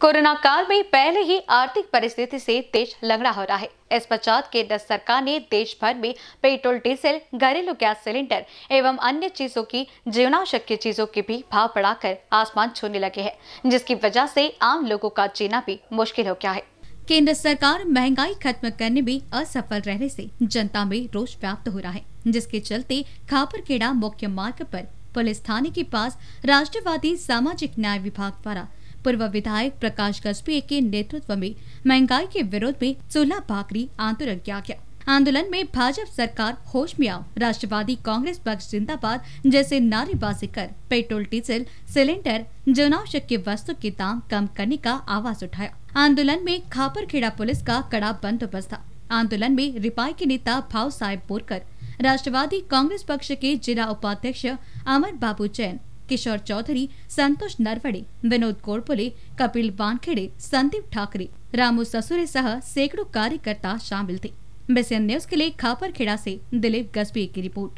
corona काल में पहले ही आर्थिक परिस्थिति से देश लंगड़ा हो रहा है इस पश्चात केंद्र सरकार ने देश भर में पेट्रोल डीजल घरेलू गैस सिलेंडर एवं अन्य चीजों की जीवनावश्यक की चीजों के भी भाव बढ़ाकर आसमान छूने लगे हैं जिसकी वजह से आम लोगों का जीना भी मुश्किल हो गया है केंद्र सरकार महंगाई खत्म करने में असफल रहने से जनता में रोष व्याप्त हो रहा है जिसके चलते खापरखेड़ा मुख्य मार्ग पर पुलिस थाने के पास राष्ट्रवादी सामाजिक न्याय विभाग द्वारा पूर्व विधायक प्रकाश गजपेये के नेतृत्व में महंगाई के विरोध में चूल्हा भाकरी आंदोलन किया गया आंदोलन में भाजपा सरकार होश में आओ राष्ट्रवादी कांग्रेस पक्ष जिंदाबाद जैसे नारेबाजी कर पेट्रोल डीजल सिलेंडर जनावश्यक की वस्तु के दाम कम करने का आवाज उठाया आंदोलन में खापरखेड़ा पुलिस का कड़ा बंदोबस्त था आंदोलन में रिपाई के नेता भाव साहेब बोरकर राष्ट्रवादी कांग्रेस पक्ष के जिला उपाध्यक्ष अमर बाबू जैन किशोर चौधरी संतोष नरवडे विनोद कोरपुले कपिल वानखेड़े संदीप ठाकरे रामू ससुरे सह सैकड़ों कार्यकर्ता शामिल थे बेसियन न्यूज के लिए खापरखेड़ा से दिलीप गजबी की रिपोर्ट